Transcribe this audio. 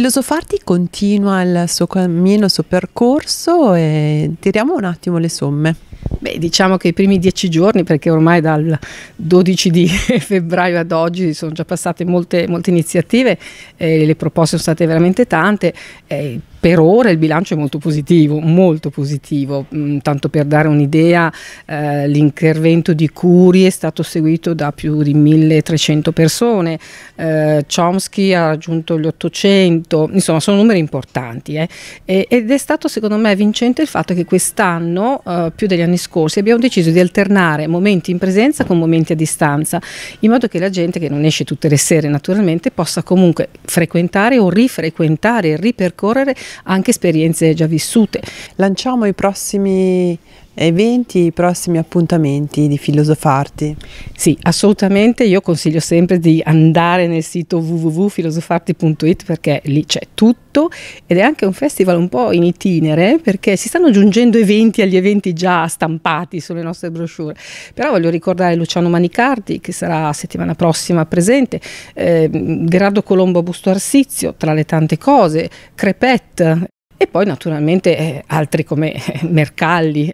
Filosofarti continua il suo cammino, il suo percorso e tiriamo un attimo le somme. Beh, diciamo che i primi dieci giorni, perché ormai dal 12 di febbraio ad oggi sono già passate molte, molte iniziative, eh, le proposte sono state veramente tante. Eh, per ora il bilancio è molto positivo, molto positivo. Mm, tanto per dare un'idea, eh, l'intervento di Curi è stato seguito da più di 1300 persone, eh, Chomsky ha raggiunto gli 800, insomma sono numeri importanti. Eh. E, ed è stato secondo me vincente il fatto che quest'anno, eh, più degli anni scorsi, abbiamo deciso di alternare momenti in presenza con momenti a distanza, in modo che la gente che non esce tutte le sere naturalmente possa comunque frequentare o rifrequentare, ripercorrere anche esperienze già vissute. Lanciamo i prossimi eventi, i prossimi appuntamenti di Filosofarti. Sì, assolutamente, io consiglio sempre di andare nel sito www.filosofarti.it perché lì c'è tutto ed è anche un festival un po' in itinere perché si stanno aggiungendo eventi agli eventi già stampati sulle nostre brochure. Però voglio ricordare Luciano Manicardi che sarà settimana prossima presente, eh, Gerardo Colombo Busto Arsizio tra le tante cose, Crepette e poi naturalmente eh, altri come eh, Mercalli,